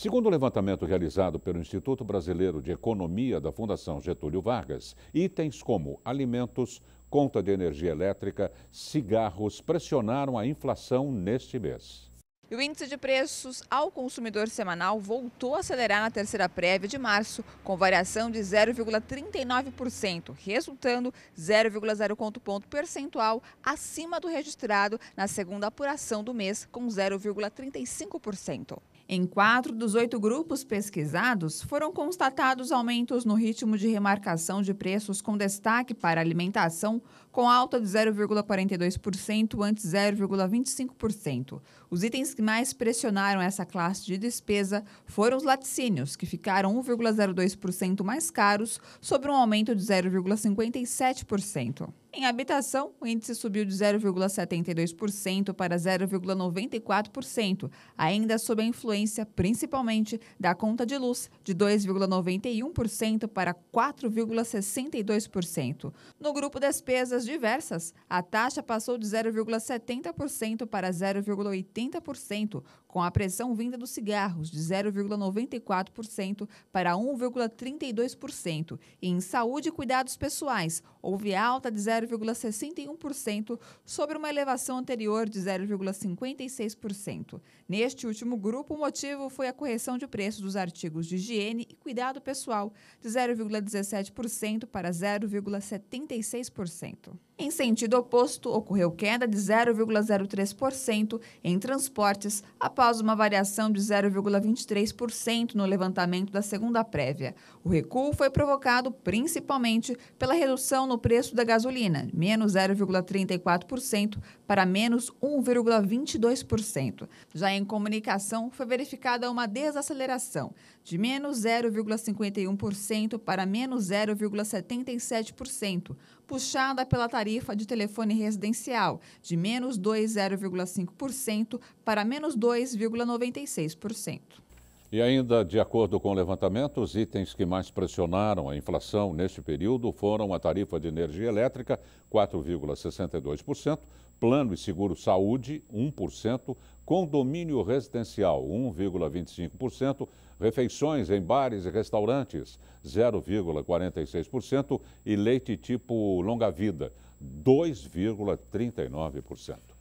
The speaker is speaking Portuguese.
Segundo o levantamento realizado pelo Instituto Brasileiro de Economia da Fundação Getúlio Vargas, itens como alimentos, conta de energia elétrica, cigarros pressionaram a inflação neste mês. o índice de preços ao consumidor semanal voltou a acelerar na terceira prévia de março, com variação de 0,39%, resultando 0,0 ponto, ponto percentual acima do registrado na segunda apuração do mês, com 0,35%. Em quatro dos oito grupos pesquisados, foram constatados aumentos no ritmo de remarcação de preços, com destaque para alimentação, com alta de 0,42% ante 0,25%. Os itens que mais pressionaram essa classe de despesa foram os laticínios, que ficaram 1,02% mais caros, sobre um aumento de 0,57%. Em habitação, o índice subiu de 0,72% para 0,94%, ainda sob a influência principalmente da conta de luz, de 2,91% para 4,62%. No grupo despesas diversas, a taxa passou de 0,70% para 0,80%, com a pressão vinda dos cigarros de 0,94% para 1,32%. E em saúde e cuidados pessoais, houve alta de 0,5%. 0,61% sobre uma elevação anterior de 0,56%. Neste último grupo, o motivo foi a correção de preços dos artigos de higiene e cuidado pessoal, de 0,17% para 0,76%. Em sentido oposto, ocorreu queda de 0,03% em transportes após uma variação de 0,23% no levantamento da segunda prévia. O recuo foi provocado principalmente pela redução no preço da gasolina, menos 0,34% para menos 1,22%. Já em comunicação, foi verificada uma desaceleração de menos 0,51% para menos 0,77%, puxada pela tarifa tarifa de telefone residencial, de menos 2,0,5% para menos 2,96%. E ainda, de acordo com o levantamento, os itens que mais pressionaram a inflação neste período foram a tarifa de energia elétrica, 4,62%, plano e seguro saúde, 1%, condomínio residencial, 1,25%, refeições em bares e restaurantes, 0,46% e leite tipo longa-vida, 2,39%.